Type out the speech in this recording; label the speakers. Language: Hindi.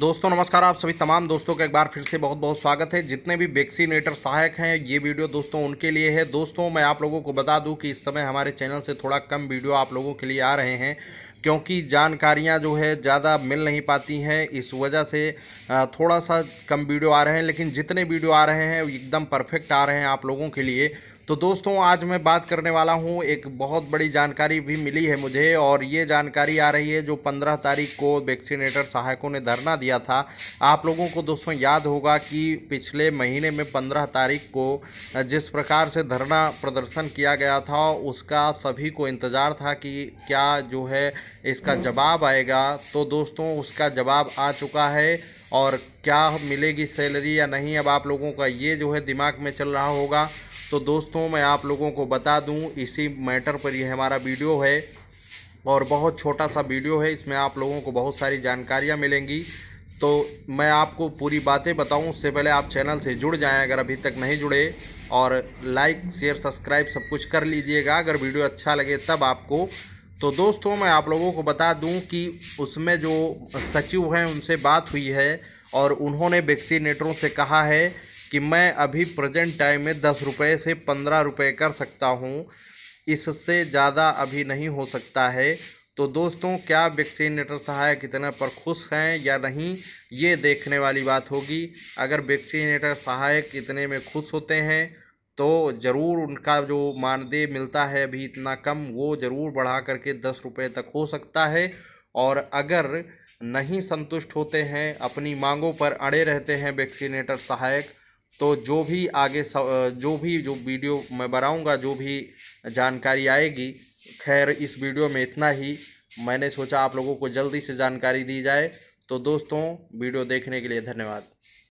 Speaker 1: दोस्तों नमस्कार आप सभी तमाम दोस्तों का एक बार फिर से बहुत बहुत स्वागत है जितने भी वैक्सीनेटर सहायक हैं ये वीडियो दोस्तों उनके लिए है दोस्तों मैं आप लोगों को बता दूं कि इस समय हमारे चैनल से थोड़ा कम वीडियो आप लोगों के लिए आ रहे हैं क्योंकि जानकारियां जो है ज़्यादा मिल नहीं पाती हैं इस वजह से थोड़ा सा कम वीडियो आ रहे हैं लेकिन जितने वीडियो आ रहे हैं एकदम परफेक्ट आ रहे हैं आप लोगों के लिए तो दोस्तों आज मैं बात करने वाला हूं एक बहुत बड़ी जानकारी भी मिली है मुझे और ये जानकारी आ रही है जो 15 तारीख को वैक्सीनेटर सहायकों ने धरना दिया था आप लोगों को दोस्तों याद होगा कि पिछले महीने में 15 तारीख को जिस प्रकार से धरना प्रदर्शन किया गया था उसका सभी को इंतज़ार था कि क्या जो है इसका जवाब आएगा तो दोस्तों उसका जवाब आ चुका है और क्या मिलेगी सैलरी या नहीं अब आप लोगों का ये जो है दिमाग में चल रहा होगा तो दोस्तों मैं आप लोगों को बता दूं इसी मैटर पर यह हमारा वीडियो है और बहुत छोटा सा वीडियो है इसमें आप लोगों को बहुत सारी जानकारियाँ मिलेंगी तो मैं आपको पूरी बातें बताऊं उससे पहले आप चैनल से जुड़ जाएं अगर अभी तक नहीं जुड़े और लाइक शेयर सब्सक्राइब सब कुछ कर लीजिएगा अगर वीडियो अच्छा लगे तब आपको तो दोस्तों मैं आप लोगों को बता दूं कि उसमें जो सचिव हैं उनसे बात हुई है और उन्होंने वैक्सीनेटरों से कहा है कि मैं अभी प्रेजेंट टाइम में दस रुपये से पंद्रह रुपये कर सकता हूं इससे ज़्यादा अभी नहीं हो सकता है तो दोस्तों क्या वैक्सीनेटर सहायक इतने पर खुश हैं या नहीं ये देखने वाली बात होगी अगर वैक्सीनेटर सहायक इतने में खुश होते हैं तो ज़रूर उनका जो मानदेय मिलता है अभी इतना कम वो ज़रूर बढ़ा करके दस रुपये तक हो सकता है और अगर नहीं संतुष्ट होते हैं अपनी मांगों पर अड़े रहते हैं वैक्सीनेटर सहायक तो जो भी आगे जो भी जो वीडियो मैं बनाऊंगा जो भी जानकारी आएगी खैर इस वीडियो में इतना ही मैंने सोचा आप लोगों को जल्दी से जानकारी दी जाए तो दोस्तों वीडियो देखने के लिए धन्यवाद